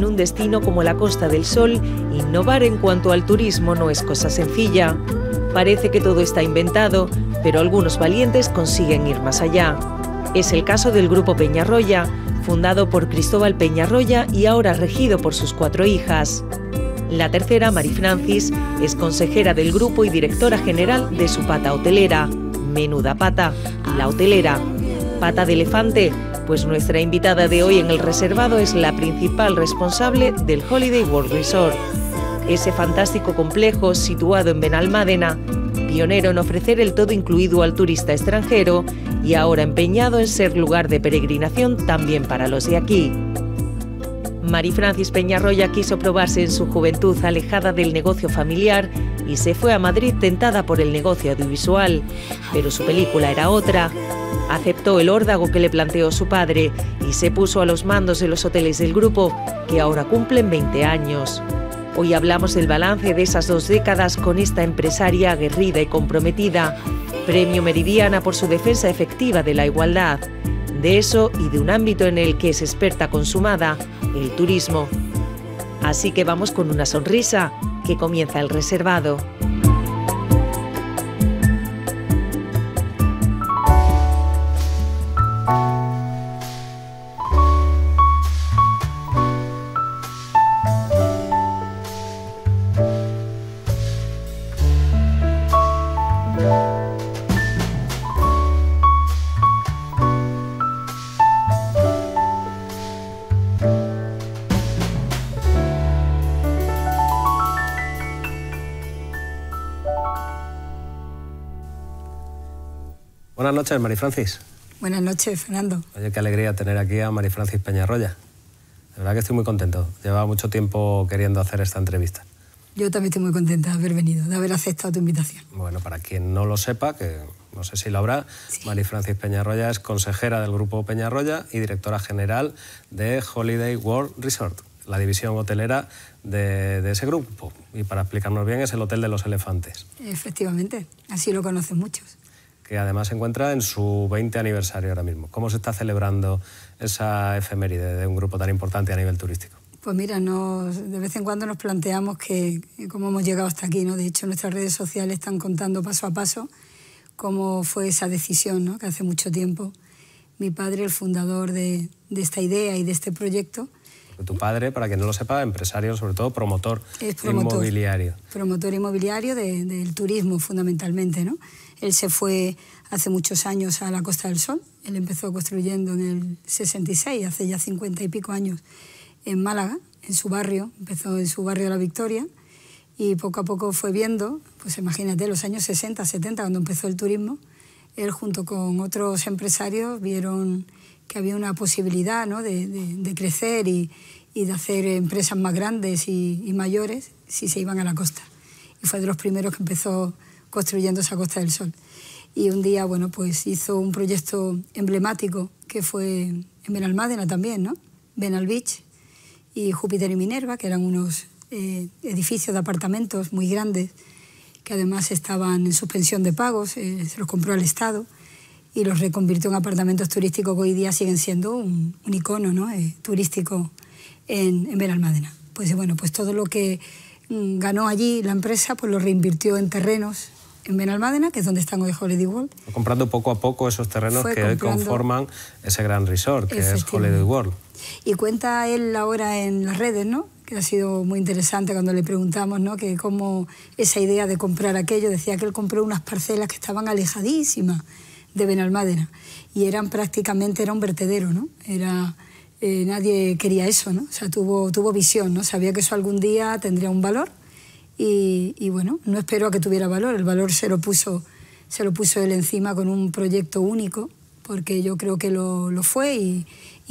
en un destino como la Costa del Sol, innovar en cuanto al turismo no es cosa sencilla. Parece que todo está inventado, pero algunos valientes consiguen ir más allá. Es el caso del Grupo Peñarroya, fundado por Cristóbal Peñarroya y ahora regido por sus cuatro hijas. La tercera, Mari Francis, es consejera del grupo y directora general de su pata hotelera, Menuda Pata, la hotelera, pata de elefante, pues nuestra invitada de hoy en el reservado es la principal responsable del Holiday World Resort. Ese fantástico complejo situado en Benalmádena, pionero en ofrecer el todo incluido al turista extranjero y ahora empeñado en ser lugar de peregrinación también para los de aquí. Mari Francis Peñarroya quiso probarse en su juventud alejada del negocio familiar y se fue a Madrid tentada por el negocio audiovisual, pero su película era otra. Aceptó el órdago que le planteó su padre y se puso a los mandos de los hoteles del grupo, que ahora cumplen 20 años. Hoy hablamos del balance de esas dos décadas con esta empresaria aguerrida y comprometida, premio Meridiana por su defensa efectiva de la igualdad, de eso y de un ámbito en el que es experta consumada, el turismo. Así que vamos con una sonrisa, que comienza el reservado. Buenas noches, Mari Francis. Buenas noches, Fernando. Oye, qué alegría tener aquí a Mari Francis Peñarroya. De verdad que estoy muy contento. Llevaba mucho tiempo queriendo hacer esta entrevista. Yo también estoy muy contenta de haber venido, de haber aceptado tu invitación. Bueno, para quien no lo sepa, que no sé si lo habrá, sí. Mari Francis Peñarroya es consejera del Grupo Peñarroya y directora general de Holiday World Resort, la división hotelera de, de ese grupo. Y para explicarnos bien, es el Hotel de los Elefantes. Efectivamente, así lo conocen muchos que además se encuentra en su 20 aniversario ahora mismo. ¿Cómo se está celebrando esa efeméride de un grupo tan importante a nivel turístico? Pues mira, de vez en cuando nos planteamos que cómo hemos llegado hasta aquí, ¿no? De hecho, nuestras redes sociales están contando paso a paso cómo fue esa decisión, ¿no? Que hace mucho tiempo mi padre, el fundador de, esta idea y de este proyecto. tu padre, para quien no lo sepa, empresario, sobre todo promotor, promotor inmobiliario. Promotor inmobiliario del turismo, fundamentalmente, ¿no? Él se fue hace muchos años a la Costa del Sol. Él empezó construyendo en el 66, hace ya 50 y pico años, en Málaga, en su barrio. Empezó en su barrio La Victoria y poco a poco fue viendo, pues imagínate, los años 60, 70, cuando empezó el turismo, él junto con otros empresarios vieron que había una posibilidad ¿no? de, crecer y, y, de hacer empresas más grandes y, y mayores si se iban a la costa. Y fue de los primeros que empezó construyendo a Costa del Sol. Y un día, bueno, pues hizo un proyecto emblemático que fue en Benalmádena también, ¿no? Benal Beach y Júpiter y Minerva, que eran unos eh, edificios de apartamentos muy grandes que además estaban en suspensión de pagos, eh, se los compró al Estado y los reconvirtió en apartamentos turísticos que hoy día siguen siendo un, icono eh, turístico en, en Benalmádena. Pues bueno, pues todo lo que mm, ganó allí la empresa pues lo reinvirtió en terrenos en Benalmádena, que es donde están hoy Holiday World. Comprando poco a poco esos terrenos que hoy conforman ese gran resort, que es Holiday World. Y cuenta él ahora en las redes, ¿no? que ha sido muy interesante cuando le preguntamos, ¿no? Que cómo esa idea de comprar aquello, decía que él compró unas parcelas que estaban alejadísimas de Benalmádena y eran prácticamente, era un vertedero, ¿no? Era, eh, nadie quería eso, ¿no? O sea, tuvo, tuvo visión, ¿no? Sabía que eso algún día tendría un valor y, bueno, no espero a que tuviera valor, el valor se lo puso, se lo puso él encima con un proyecto único, porque yo creo que lo, lo fue y,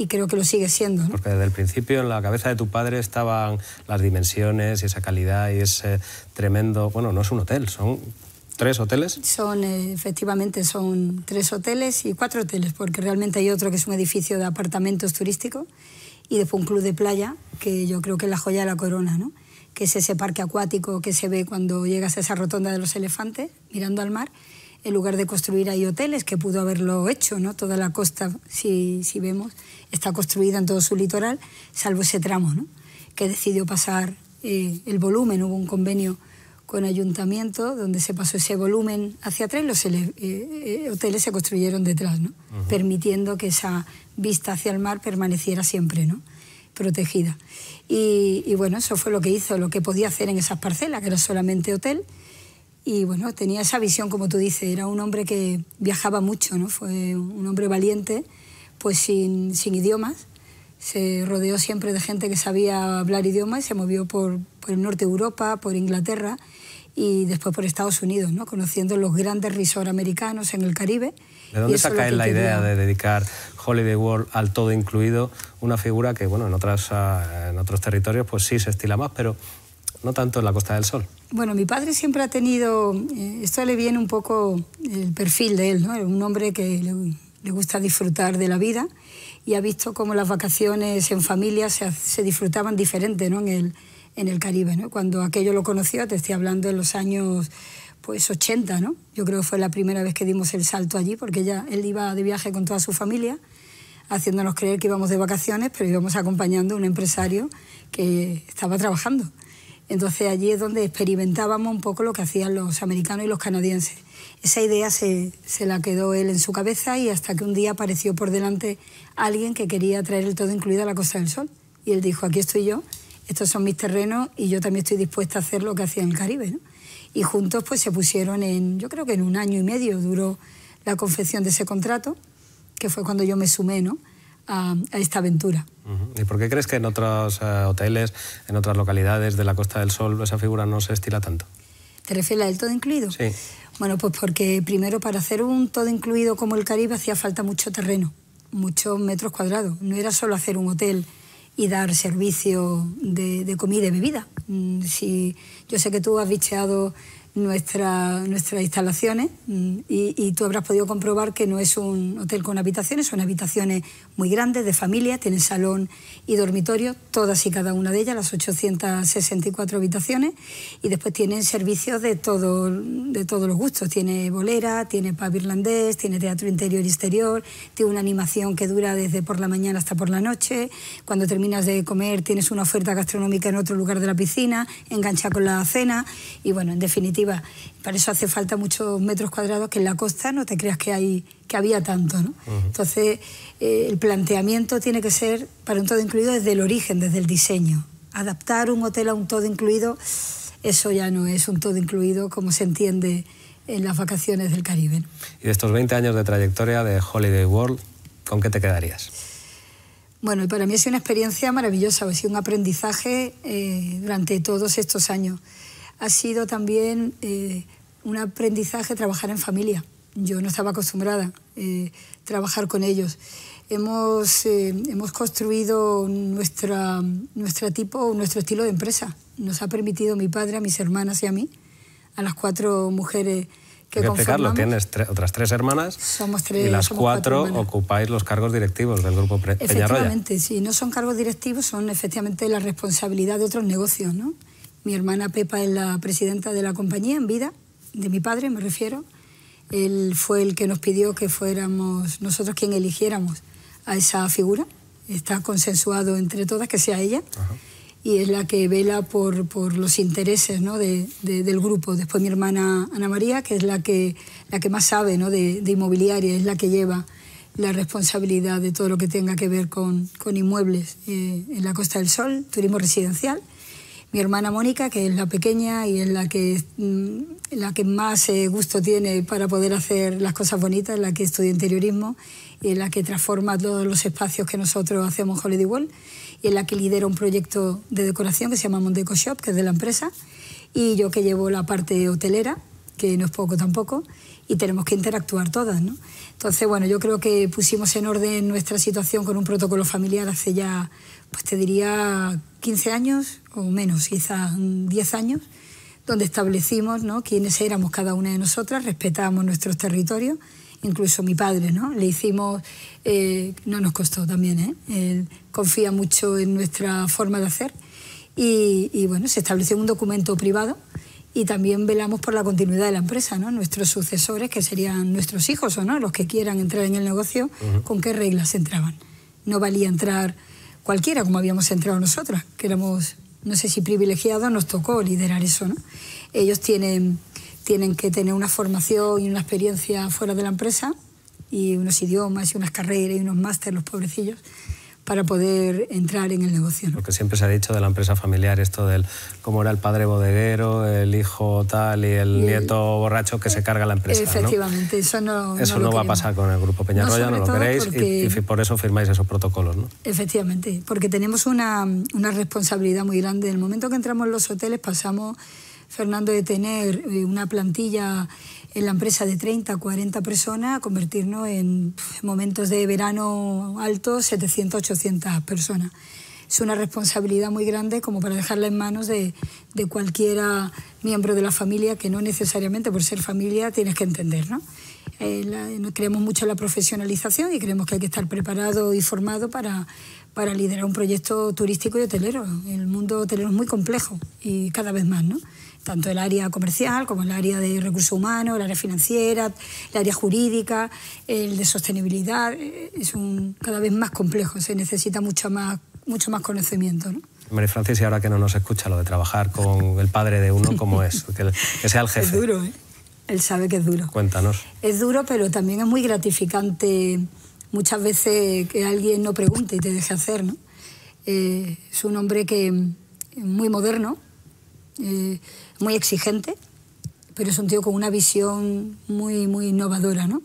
creo que lo sigue siendo. Porque desde el principio en la cabeza de tu padre estaban las dimensiones y esa calidad y ese tremendo, bueno, no es un hotel, son tres hoteles. Son, eh, efectivamente, son tres hoteles y cuatro hoteles, porque realmente hay otro que es un edificio de apartamentos turísticos y después un club de playa, que yo creo que es la joya de la corona, ¿no? que es ese parque acuático que se ve cuando llegas a esa rotonda de los elefantes, mirando al mar, en lugar de construir ahí hoteles, que pudo haberlo hecho, ¿no? Toda la costa, si, vemos, está construida en todo su litoral, salvo ese tramo, ¿no? Que decidió pasar eh, el volumen, hubo un convenio con ayuntamiento donde se pasó ese volumen hacia atrás y los eh, eh, hoteles se construyeron detrás, ¿no? Permitiendo que esa vista hacia el mar permaneciera siempre, ¿no? Protegida. Y, bueno, eso fue lo que hizo, lo que podía hacer en esas parcelas, que era solamente hotel. Y bueno, tenía esa visión, como tú dices, era un hombre que viajaba mucho, ¿no? Fue un hombre valiente, pues sin, idiomas. Se rodeó siempre de gente que sabía hablar idiomas y se movió por, por el norte de Europa, por Inglaterra y después por Estados Unidos, ¿no? conociendo los grandes resorts americanos en el Caribe. ¿De dónde saca él la idea de dedicar Holiday World al todo incluido? Una figura que bueno, en, otras, ah, en otros territorios pues sí se estila más, pero no tanto en la Costa del Sol. Bueno, mi padre siempre ha tenido, eh, esto le viene un poco el perfil de él, ¿no? un hombre que le, gusta disfrutar de la vida y ha visto cómo las vacaciones en familia se, se disfrutaban diferente ¿no? en el en el Caribe. ¿no? Cuando aquello lo conoció, te estoy hablando de los años pues 80, ¿no? Yo creo que fue la primera vez que dimos el salto allí, porque ya él iba de viaje con toda su familia, haciéndonos creer que íbamos de vacaciones, pero íbamos acompañando a un empresario que estaba trabajando. Entonces allí es donde experimentábamos un poco lo que hacían los americanos y los canadienses. Esa idea se, se, la quedó él en su cabeza y hasta que un día apareció por delante alguien que quería traer el todo incluido a la Costa del Sol. Y él dijo, aquí estoy yo estos son mis terrenos y yo también estoy dispuesta a hacer lo que hacía en el Caribe. Y juntos pues se pusieron en, yo creo que en un año y medio duró la confección de ese contrato, que fue cuando yo me sumé ¿no? a, esta aventura. ¿Y por qué crees que en otros eh, hoteles, en otras localidades de la Costa del Sol, esa figura no se estila tanto? ¿Te refieres al todo incluido? Sí. Bueno, pues porque primero para hacer un todo incluido como el Caribe hacía falta mucho terreno, muchos metros cuadrados. No era solo hacer un hotel y dar servicio de, comida y bebida. Mm, si, yo sé que tú has bicheado nuestra, nuestras instalaciones mm, y, tú habrás podido comprobar que no es un hotel con habitaciones, son habitaciones muy grandes, de familia, tienen salón y dormitorio, todas y cada una de ellas, las 864 habitaciones, y después tienen servicios de, todo, de todos los gustos, tiene bolera, tiene pub irlandés, tiene teatro interior y exterior, tiene una animación que dura desde por la mañana hasta por la noche, cuando terminas de comer tienes una oferta gastronómica en otro lugar de la piscina, engancha con la cena, y bueno, en definitiva, para eso hace falta muchos metros cuadrados que en la costa no te creas que, hay, que había tanto. Entonces, eh, el planteamiento tiene que ser para un todo incluido desde el origen, desde el diseño. Adaptar un hotel a un todo incluido, eso ya no es un todo incluido como se entiende en las vacaciones del Caribe. Y de estos 20 años de trayectoria de Holiday World, ¿con qué te quedarías? Bueno, para mí ha sido una experiencia maravillosa, ha sido un aprendizaje eh, durante todos estos años ha sido también eh, un aprendizaje trabajar en familia. Yo no estaba acostumbrada a eh, trabajar con ellos. Hemos, eh, hemos construido nuestra, nuestra tipo, nuestro estilo de empresa. Nos ha permitido mi padre, a mis hermanas y a mí, a las cuatro mujeres que que tienes otras tres hermanas somos tres, y las cuatro, ocupáis los cargos directivos del grupo Pe Efectivamente, si no son cargos directivos, son efectivamente la responsabilidad de otros negocios, ¿no? Mi hermana Pepa es la presidenta de la compañía en vida, de mi padre me refiero. Él fue el que nos pidió que fuéramos nosotros quien eligiéramos a esa figura. Está consensuado entre todas que sea ella. Y es la que vela por, por los intereses ¿no? del grupo. Después mi hermana Ana María, que es la que, la que más sabe ¿no? de, de, inmobiliaria, es la que lleva la responsabilidad de todo lo que tenga que ver con, con inmuebles eh, en la Costa del Sol, turismo residencial mi hermana Mónica, que es la pequeña y es la que, mm, la que más eh, gusto tiene para poder hacer las cosas bonitas, la que estudia interiorismo y la que transforma todos los espacios que nosotros hacemos Holiday World y en la que lidera un proyecto de decoración que se llama Mondeco Shop, que es de la empresa, y yo que llevo la parte hotelera, que no es poco tampoco, y tenemos que interactuar todas. Entonces, bueno, yo creo que pusimos en orden nuestra situación con un protocolo familiar hace ya, pues te diría, 15 años o menos, quizás 10 años, donde establecimos ¿no? quiénes éramos cada una de nosotras, respetábamos nuestros territorios, incluso mi padre, ¿no? Le hicimos, eh, no nos costó también, ¿eh? confía mucho en nuestra forma de hacer y, bueno, se estableció un documento privado y también velamos por la continuidad de la empresa, ¿no? Nuestros sucesores, que serían nuestros hijos o no, los que quieran entrar en el negocio, con qué reglas entraban. No valía entrar cualquiera, como habíamos entrado nosotras, que éramos, no sé si privilegiados, nos tocó liderar eso, ¿no? Ellos tienen, tienen que tener una formación y una experiencia fuera de la empresa y unos idiomas y unas carreras y unos másteres, los pobrecillos para poder entrar en el negocio. Porque siempre se ha dicho de la empresa familiar esto del cómo era el padre bodeguero, el hijo tal y el nieto borracho que se carga la empresa. Efectivamente, eso no, eso no, va a pasar con el Grupo Peñarroya, no, lo queréis y, por eso firmáis esos protocolos. ¿no? Efectivamente, porque tenemos una, una responsabilidad muy grande. En el momento que entramos en los hoteles pasamos, Fernando, de tener eh, una plantilla en la empresa de 30, 40 personas, convertirnos en momentos de verano alto 700, 800 personas. Es una responsabilidad muy grande como para dejarla en manos de, de cualquiera miembro de la familia que no necesariamente por ser familia tienes que entender. ¿no? Eh, creemos mucho en la profesionalización y creemos que hay que estar preparado y formado para, para liderar un proyecto turístico y hotelero. El mundo hotelero es muy complejo y cada vez más. ¿no? tanto el área comercial como el área de recursos humanos, el área financiera, el área jurídica, el de sostenibilidad. Eh, es un, cada vez más complejo, se necesita mucho más, mucho más conocimiento. ¿no? María Francis, y ahora que no nos escucha lo de trabajar con el padre de uno, ¿cómo es? Que, sea el jefe. Es duro, ¿eh? Él sabe que es duro. Cuéntanos. Es duro, pero también es muy gratificante muchas veces que alguien no pregunte y te deje hacer, ¿no? Eh, es un hombre que mm, muy moderno, eh, muy exigente, pero es un tío con una visión muy, muy innovadora, ¿no?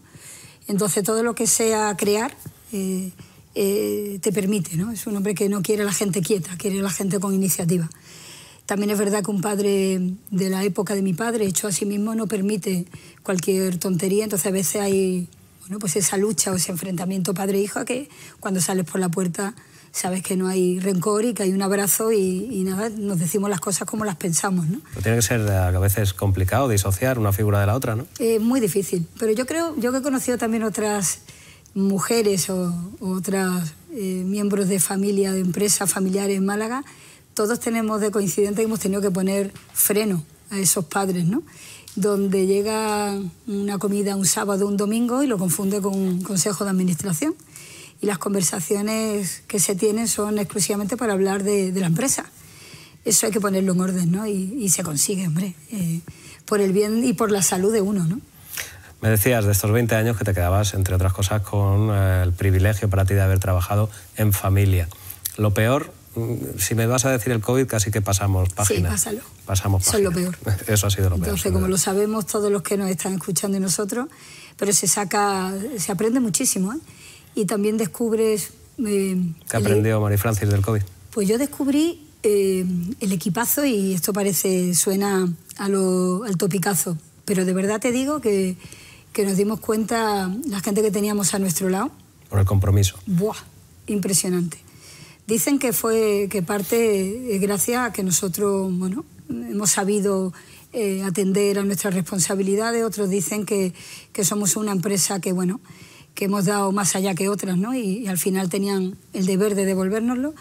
Entonces todo lo que sea crear eh, eh, te permite, ¿no? Es un hombre que no quiere la gente quieta, quiere la gente con iniciativa. También es verdad que un padre de la época de mi padre, hecho a sí mismo, no permite cualquier tontería, entonces a veces hay bueno, pues esa lucha o ese enfrentamiento padre-hijo que cuando sales por la puerta sabes que no hay rencor y que hay un abrazo y, nada, nos decimos las cosas como las pensamos. ¿no? Pero tiene que ser a veces complicado disociar una figura de la otra, ¿no? Es eh, muy difícil, pero yo creo, yo que he conocido también otras mujeres o, otras eh, miembros de familia, de empresas familiares en Málaga, todos tenemos de coincidente que hemos tenido que poner freno a esos padres, ¿no? Donde llega una comida un sábado, un domingo y lo confunde con un consejo de administración y las conversaciones que se tienen son exclusivamente para hablar de, la empresa. Eso hay que ponerlo en orden, ¿no? Y, se consigue, hombre, eh, por el bien y por la salud de uno, ¿no? Me decías de estos 20 años que te quedabas, entre otras cosas, con eh, el privilegio para ti de haber trabajado en familia. Lo peor, mm, si me vas a decir el COVID, casi que pasamos página. Sí, pásalo. Pasamos Eso es lo peor. Eso ha sido lo peor. Entonces, como lo sabemos todos los que nos están escuchando y nosotros, pero se saca, se aprende muchísimo. ¿eh? y también descubres... Eh, ¿Qué aprendió María Francis del COVID? Pues yo descubrí eh, el equipazo y esto parece, suena a lo, al topicazo, pero de verdad te digo que, que nos dimos cuenta la gente que teníamos a nuestro lado. Por el compromiso. Buah, impresionante. Dicen que fue que parte es gracias a que nosotros bueno, hemos sabido eh, atender a nuestras responsabilidades, otros dicen que, que somos una empresa que bueno, que hemos dado más allá que otras, ¿no? Y, al final tenían el deber de devolvernoslo,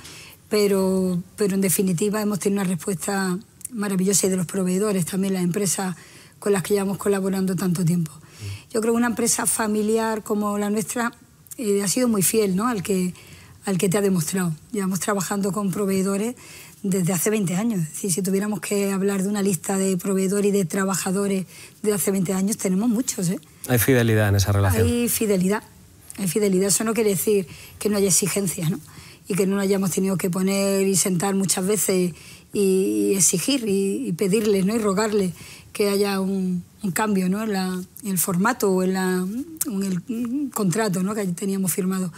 pero, pero en definitiva hemos tenido una respuesta maravillosa y de los proveedores también, las empresas con las que llevamos colaborando tanto tiempo. Mm. Yo creo que una empresa familiar como la nuestra eh, ha sido muy fiel al, que, al que te ha demostrado. Llevamos trabajando con proveedores desde hace 20 años. si tuviéramos que hablar de una lista de proveedores y de trabajadores de hace 20 años, tenemos muchos. ¿eh? Hay fidelidad en esa relación. Hay fidelidad. Hay fidelidad. Eso no quiere decir que no haya exigencias, ¿no? Y que no nos hayamos tenido que poner y sentar muchas veces y exigir y, pedirles, ¿no? Y rogarles que haya un, cambio, En, el formato o en, el contrato, Que teníamos firmado.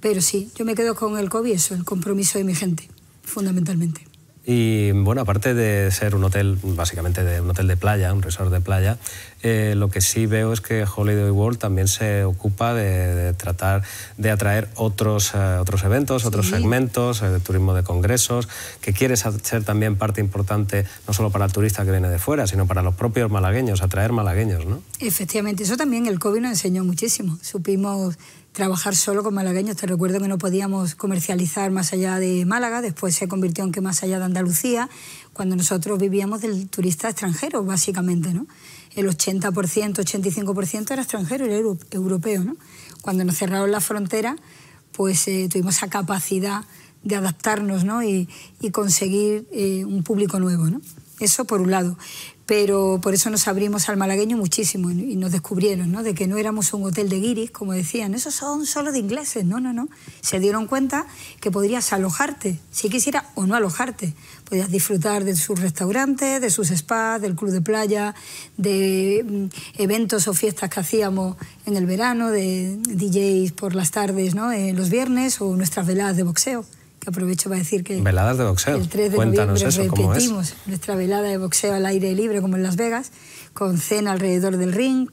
Pero sí, yo me quedo con el COVID, eso, el compromiso de mi gente, fundamentalmente. Y bueno, aparte de ser un hotel, básicamente de, un hotel de playa, un resort de playa, eh, lo que sí veo es que Holiday World también se ocupa de, tratar de atraer otros, eh, otros eventos, otros segmentos, eh, de turismo de congresos, que quiere ser también parte importante no solo para el turista que viene de fuera, sino para los propios malagueños, atraer malagueños, ¿no? Efectivamente, eso también el COVID nos enseñó muchísimo. Supimos trabajar solo con malagueños. Te recuerdo que no podíamos comercializar más allá de Málaga, después se convirtió en que más allá de Andalucía, cuando nosotros vivíamos del turista extranjero, básicamente, ¿no? el 80%, 85% era extranjero, era europeo. Cuando nos cerraron la frontera, pues eh, tuvimos esa capacidad de adaptarnos ¿no? y, conseguir eh, un público nuevo. ¿no? Eso por un lado pero por eso nos abrimos al malagueño muchísimo y nos descubrieron, ¿no? De que no éramos un hotel de guiris, como decían, esos son solo de ingleses, no, no, no. Se dieron cuenta que podrías alojarte, si quisiera o no alojarte. Podías disfrutar de sus restaurantes, de sus spas, del club de playa, de mm, eventos o fiestas que hacíamos en el verano, de DJs por las tardes, ¿no? Eh, los viernes o nuestras veladas de boxeo que aprovecho para decir que... Veladas de boxeo. El 3 de noviembre eso, repetimos nuestra velada de boxeo al aire libre, como en Las Vegas, con cena alrededor del ring.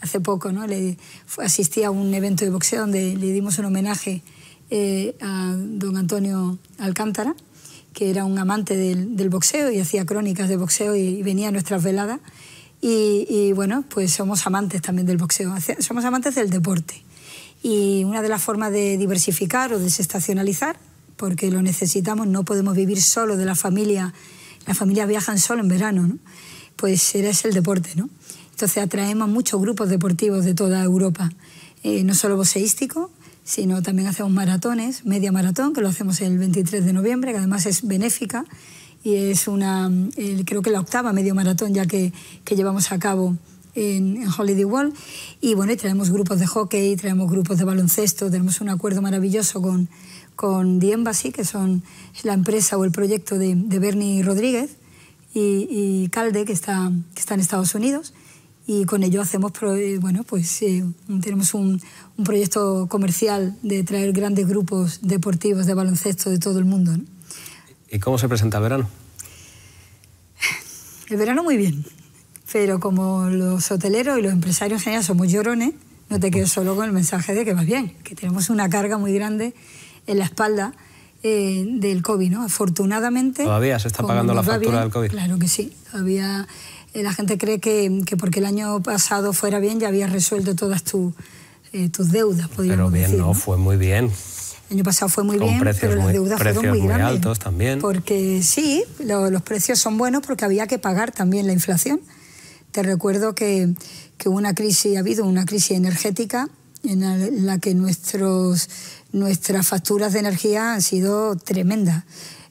Hace poco ¿no? Le, asistí a un evento de boxeo donde le dimos un homenaje eh, a don Antonio Alcántara, que era un amante del, boxeo y hacía crónicas de boxeo y, venía a nuestras veladas. Y, y, bueno, pues somos amantes también del boxeo, somos amantes del deporte. Y una de las formas de diversificar o desestacionalizar porque lo necesitamos, no podemos vivir solo de la familia, las familias viajan solo en verano, ¿no? pues era ese el deporte. ¿no? Entonces atraemos muchos grupos deportivos de toda Europa, eh, no solo boseístico, sino también hacemos maratones, media maratón, que lo hacemos el 23 de noviembre, que además es benéfica y es una, creo que la octava medio maratón ya que, que llevamos a cabo en, Holiday World. Y bueno, y traemos grupos de hockey, traemos grupos de baloncesto, tenemos un acuerdo maravilloso con, con The Embassy, que son la empresa o el proyecto de, Bernie Rodríguez y, Calde, que está, que está en Estados Unidos. Y con ello hacemos, eh, bueno, pues eh, tenemos un, proyecto comercial de traer grandes grupos deportivos de baloncesto de todo el mundo. ¿Y cómo se presenta el verano? El verano muy bien, pero como los hoteleros y los empresarios en general somos llorones, no te quedes solo con el mensaje de que vas bien, que tenemos una carga muy grande en la espalda eh, del COVID, ¿no? Afortunadamente... Todavía se está pagando la factura del COVID. Claro que sí, todavía eh, la gente cree que, que, porque el año pasado fuera bien ya habías resuelto todas tus eh, tus deudas, Pero bien, no, fue muy bien. El año pasado fue muy bien, pero las muy, fueron muy, muy altos también. Porque sí, los precios son buenos porque había que pagar también la inflación. Te recuerdo que, que una crisis, ha habido una crisis energética en la que nuestros nuestras facturas de energía han sido tremendas.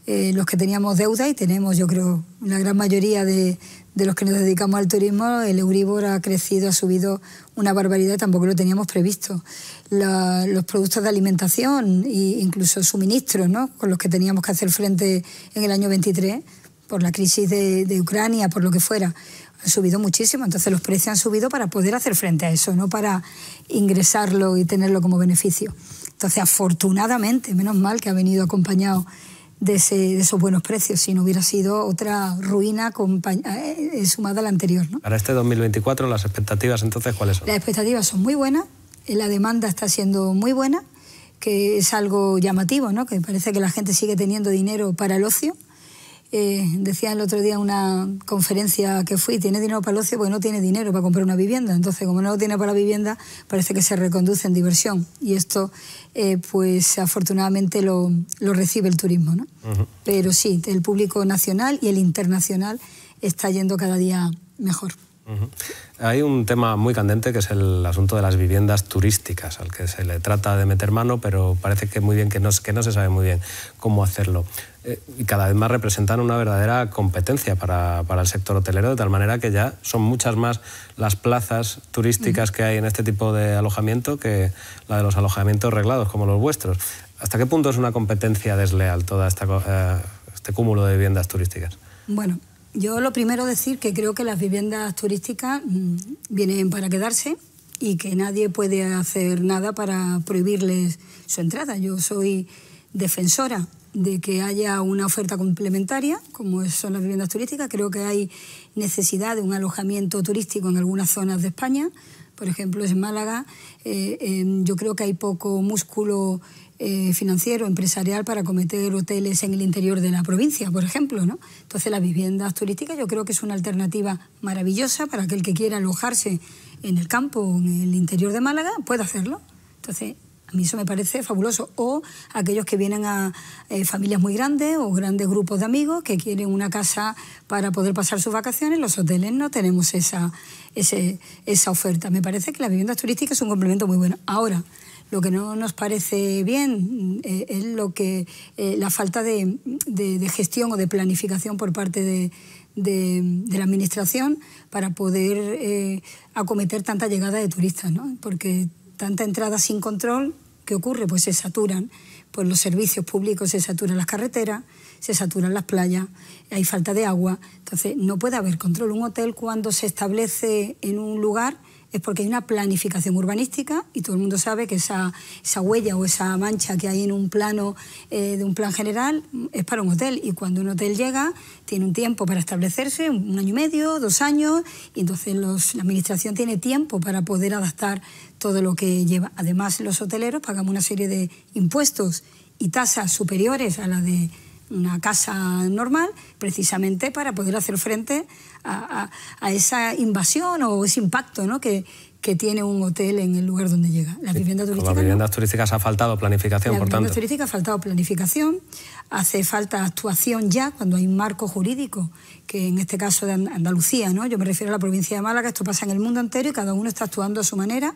Eh, los que teníamos deuda y tenemos, yo creo, la gran mayoría de, los que nos dedicamos al turismo, el Euribor ha crecido, ha subido una barbaridad y tampoco lo teníamos previsto. los productos de alimentación e incluso suministros ¿no? con los que teníamos que hacer frente en el año 23 por la crisis de Ucrania, por lo que fuera han subido muchísimo, entonces los precios han subido para poder hacer frente a eso, no para ingresarlo y tenerlo como beneficio. Entonces, afortunadamente, menos mal que ha venido acompañado de, esos buenos precios, si no hubiera sido otra ruina eh, eh, sumada a la anterior. ¿no? Para este 2024, ¿las expectativas entonces cuáles son? Las expectativas son muy buenas, eh, la demanda está siendo muy buena, que es algo llamativo, ¿no? que parece que la gente sigue teniendo dinero para el ocio eh, decía el otro día una conferencia que fui, tiene dinero para el ocio Pues no tiene dinero para comprar una vivienda. Entonces, como no lo tiene para la vivienda, parece que se reconduce en diversión. Y esto, eh, pues afortunadamente lo, recibe el turismo. ¿no? Pero sí, el público nacional y el internacional está yendo cada día mejor. Hay un tema muy candente que es el asunto de las viviendas turísticas, al que se le trata de meter mano, pero parece que muy bien que no, se sabe muy bien cómo hacerlo. Eh, y cada vez más representan una verdadera competencia para, el sector hotelero, de tal manera que ya son muchas más las plazas turísticas que hay en este tipo de alojamiento que la de los alojamientos reglados como los vuestros. ¿Hasta qué punto es una competencia desleal todo eh, este cúmulo de viviendas turísticas? Bueno, yo lo primero decir que creo que las viviendas turísticas mm, vienen para quedarse y que nadie puede hacer nada para prohibirles su entrada. Yo soy defensora de que haya una oferta complementaria, como son las viviendas turísticas. Creo que hay necesidad de un alojamiento turístico en algunas zonas de España. Por ejemplo, en Málaga eh, em, yo creo que hay poco músculo eh, financiero, empresarial para cometer hoteles en el interior de la provincia, por ejemplo. ¿no? Entonces las viviendas turísticas yo creo que es una alternativa maravillosa para aquel que quiera alojarse en el campo o en el interior de Málaga, puede hacerlo. Entonces a mí eso me parece fabuloso. O aquellos que vienen a eh, familias muy grandes o grandes grupos de amigos que quieren una casa para poder pasar sus vacaciones, los hoteles no tenemos esa, esa oferta. Me parece que las viviendas turísticas es un complemento muy bueno. Ahora, lo que no nos parece bien eh, es lo que, eh, la falta de, gestión o de planificación por parte de, la Administración para poder eh, acometer tanta llegada de turistas, ¿no? porque tanta entrada sin control, ¿qué ocurre? Pues se saturan pues los servicios públicos, se saturan las carreteras, se saturan las playas, hay falta de agua. Entonces, no puede haber control. Un hotel cuando se establece en un lugar es porque hay una planificación urbanística y todo el mundo sabe que esa, esa huella o esa mancha que hay en un plano eh, de un plan general es para un hotel y cuando un hotel llega tiene un tiempo para establecerse, un año y medio, dos años, y entonces la administración tiene tiempo para poder adaptar todo lo que lleva. Además, los hoteleros pagamos una serie de impuestos y tasas superiores a las de una casa normal, precisamente para poder hacer frente a, esa invasión o ese impacto ¿no? que, que tiene un hotel en el lugar donde llega. Las viviendas turísticas. Las viviendas turísticas ha faltado planificación, por tanto. viviendas turísticas ha faltado planificación, hace falta actuación ya cuando hay un marco jurídico, que en este caso de Andalucía, ¿no? Yo me refiero a la provincia de Málaga, esto pasa en el mundo entero y cada uno está actuando a su manera,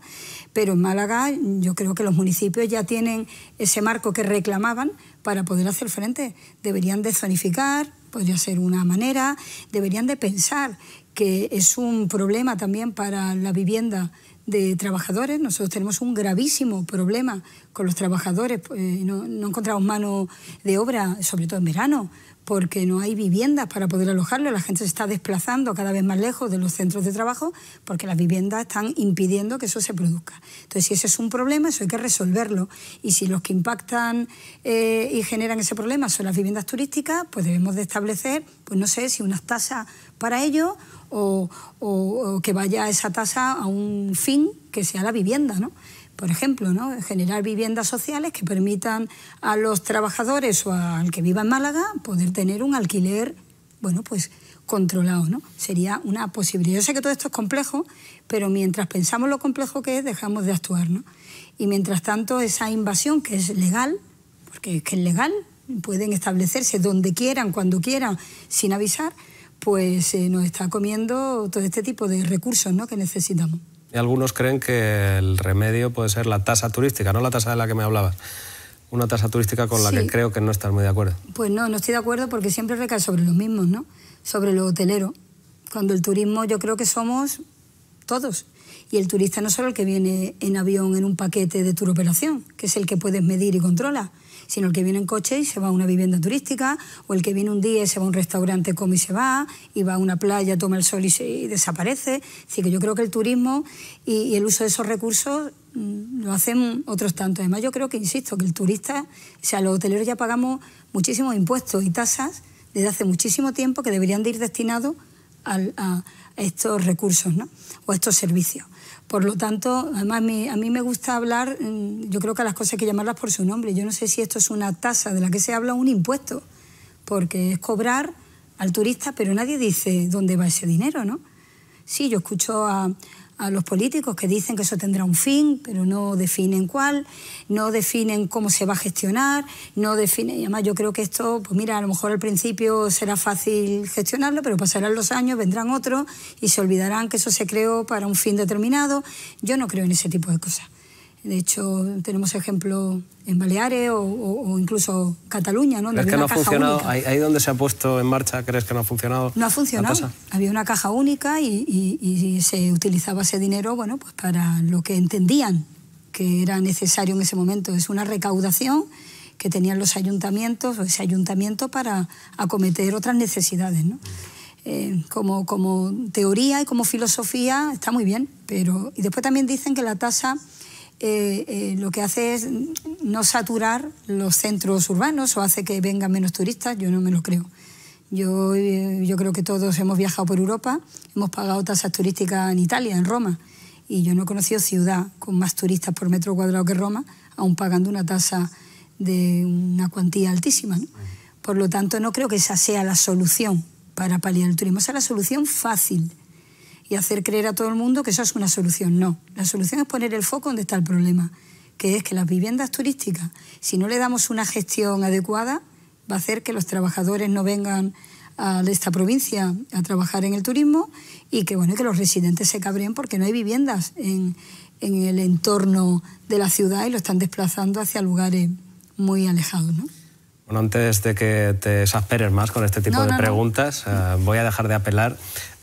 pero en Málaga yo creo que los municipios ya tienen ese marco que reclamaban para poder hacer frente. Deberían de zonificar, podría ser una manera, deberían de pensar que es un problema también para la vivienda de trabajadores. Nosotros tenemos un gravísimo problema con los trabajadores. Pues, eh, no, encontramos mano de obra, sobre todo en verano, porque no hay viviendas para poder alojarlo. La gente se está desplazando cada vez más lejos de los centros de trabajo porque las viviendas están impidiendo que eso se produzca. Entonces, si ese es un problema, eso hay que resolverlo. Y si los que impactan eh, y generan ese problema son las viviendas turísticas, pues debemos de establecer, pues no sé, si unas tasas para ello o, que vaya esa tasa a un fin que sea la vivienda, ¿no? por ejemplo, ¿no? generar viviendas sociales que permitan a los trabajadores o al que viva en Málaga poder tener un alquiler, bueno, pues controlado, ¿no? Sería una posibilidad. Yo sé que todo esto es complejo, pero mientras pensamos lo complejo que es, dejamos de actuar, ¿no? Y mientras tanto, esa invasión que es legal, porque es que es legal, pueden establecerse donde quieran, cuando quieran, sin avisar, pues eh, nos está comiendo todo este tipo de recursos que necesitamos. algunos creen que el remedio puede ser la tasa turística, no la tasa de la que me hablabas. Una tasa turística con la que creo que no estás muy de acuerdo. Pues no, no estoy de acuerdo porque siempre recae sobre los mismos, Sobre los hotelero. Cuando el turismo yo creo que somos todos. Y el turista no solo el que viene en avión en un paquete de tu operación, que es el que puedes medir y controlar, sino el que viene en coche y se va a una vivienda turística, o el que viene un día y se va a un restaurante, come y se va, y va a una playa, toma el sol y, y desaparece. Así que yo creo que el turismo y, el uso de esos recursos mm, lo hacen otros tantos. Además, yo creo que, insisto, que el turista, o sea, los hoteleros ya pagamos muchísimos impuestos y tasas desde hace muchísimo tiempo que deberían de ir destinados a, estos recursos o a estos servicios. Por lo tanto, además a mí me gusta hablar, mm, yo creo que las cosas hay que llamarlas por su nombre. Yo no sé si esto es una tasa de la que se habla un impuesto, porque es cobrar al turista, pero nadie dice dónde va ese dinero, ¿no? Sí, yo escucho a, a los políticos que dicen que eso tendrá un fin, pero no definen cuál, no definen cómo se va a gestionar, no definen... Y además yo creo que esto, pues mira, a lo mejor al principio será fácil gestionarlo, pero pasarán los años, vendrán otros y se olvidarán que eso se creó para un fin determinado. Yo no creo en ese tipo de cosas. De hecho, tenemos ejemplo en Baleares o, incluso Cataluña. ¿no? que no ha funcionado? Ahí, donde se ha puesto en marcha, ¿crees que no ha funcionado? No ha funcionado. Había una caja única y, se utilizaba ese dinero bueno, pues para lo que entendían que era necesario en ese momento. Es una recaudación que tenían los ayuntamientos o ese ayuntamiento para acometer otras necesidades. ¿no? Eh, como, como teoría y como filosofía está muy bien, pero... Y después también dicen que la tasa eh, eh, lo que hace es no saturar los centros urbanos o hace que vengan menos turistas, yo no me lo creo. Yo, eh, yo creo que todos hemos viajado por Europa, hemos pagado tasas turísticas en Italia, en Roma, y yo no he conocido ciudad con más turistas por metro cuadrado que Roma, aún pagando una tasa de una cuantía altísima. Por lo tanto, no creo que esa sea la solución para paliar el turismo. es la solución fácil, y hacer creer a todo el mundo que eso es una solución. No, la solución es poner el foco donde está el problema, que es que las viviendas turísticas, si no le damos una gestión adecuada, va a hacer que los trabajadores no vengan a esta provincia a trabajar en el turismo y que, bueno, que los residentes se cabreen porque no hay viviendas en, en el entorno de la ciudad y lo están desplazando hacia lugares muy alejados. Bueno, antes de que te exasperes más con este tipo de preguntas, eh, voy a dejar de apelar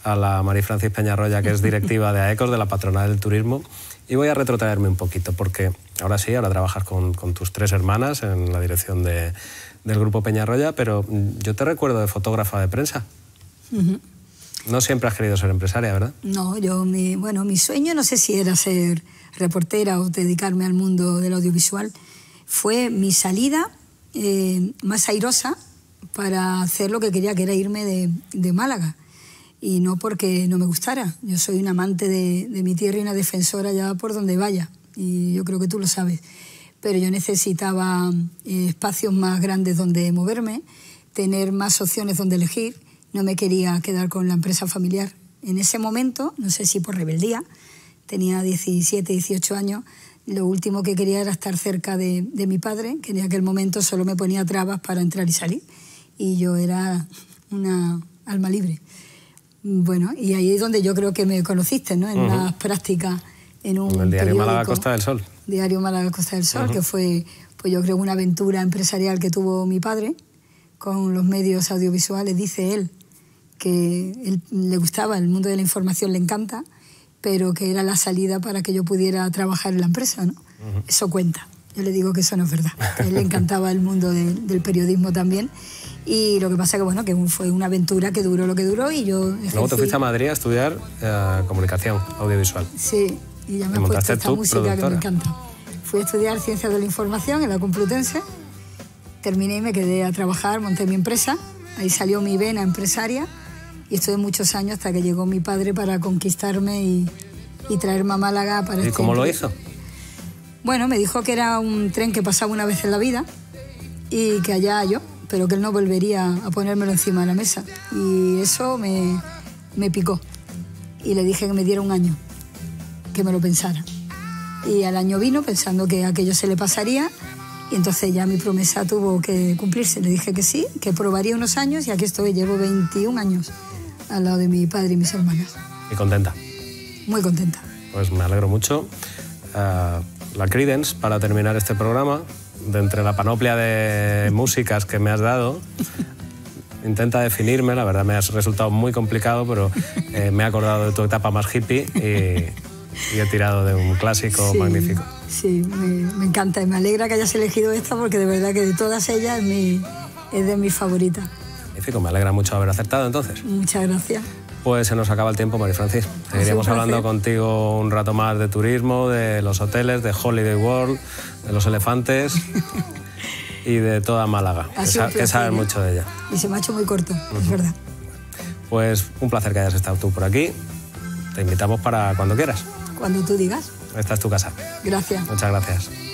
a la María Francis Peñarroya, que es directiva de AECOS, de la Patronal del Turismo, y voy a retrotraerme un poquito, porque ahora sí, ahora trabajas con, con tus tres hermanas en la dirección de, del Grupo Peñarroya, pero yo te recuerdo de fotógrafa de prensa. No siempre has querido ser empresaria, ¿verdad? No, yo, mi, bueno, mi sueño no sé si era ser reportera o dedicarme al mundo del audiovisual. Fue mi salida eh, más airosa para hacer lo que quería, que era irme de, de Málaga y no porque no me gustara. Yo soy un amante de, mi tierra y una defensora ya por donde vaya, y yo creo que tú lo sabes. Pero yo necesitaba eh, espacios más grandes donde moverme, tener más opciones donde elegir. No me quería quedar con la empresa familiar. En ese momento, no sé si por rebeldía, tenía 17, 18 años, lo último que quería era estar cerca de, de mi padre, que en aquel momento solo me ponía trabas para entrar y salir. Y yo era una alma libre. Bueno, y ahí es donde yo creo que me conociste, ¿no? En las prácticas, en un. el diario Málaga Costa del Sol. Diario Málaga Costa del Sol, que fue, pues yo creo, una aventura empresarial que tuvo mi padre con los medios audiovisuales, dice él, que le gustaba, el mundo de la información le encanta, pero que era la salida para que yo pudiera trabajar en la empresa, ¿no? Eso cuenta. Yo le digo que eso no es verdad. A él le encantaba el mundo del periodismo también. Y lo que pasa que bueno, que fue una aventura que duró lo que duró y yo... Luego te fuiste a Madrid a estudiar eh, comunicación audiovisual. Sí, y ya me he puesto esta música que me encanta. Fui a estudiar Ciencias de la Información en la Complutense, terminé y me quedé a trabajar, monté mi empresa, ahí salió mi vena empresaria y estuve muchos años hasta que llegó mi padre para conquistarme y, traerme a Málaga para... ¿Y este cómo lo hizo? Bueno, me dijo que era un tren que pasaba una vez en la vida y que allá yo, pero que él no volvería a ponérmelo encima de la mesa. Y eso me, picó. Y le dije que me diera un año, que me lo pensara. Y al año vino pensando que aquello se le pasaría y entonces ya mi promesa tuvo que cumplirse. Le dije que sí, que probaría unos años y aquí estoy, llevo 21 años al lado de mi padre y mis hermanas. ¿Y contenta? Muy contenta. Pues me alegro mucho. Ah, la Credence para terminar este programa. De entre la panoplia de músicas que me has dado, intenta definirme. La verdad me ha resultado muy complicado, pero eh, me he acordado de tu etapa más hippie y, he tirado de un clásico magnífico. Sí, me, encanta y me alegra que hayas elegido esta porque de verdad que de todas ellas es, es de mis favoritas. Magnífico, me alegra mucho haber acertado entonces. Muchas gracias. Pues se nos acaba el tiempo, María Francis. Seguiremos hablando contigo un rato más de turismo, de los hoteles, de Holiday World, de los elefantes y de toda Málaga, que, sabes mucho de ella. Y se me ha hecho muy corto, es verdad. Pues un placer que hayas estado tú por aquí. Te invitamos para cuando quieras. Cuando tú digas. Esta es tu casa. Gracias. Muchas gracias.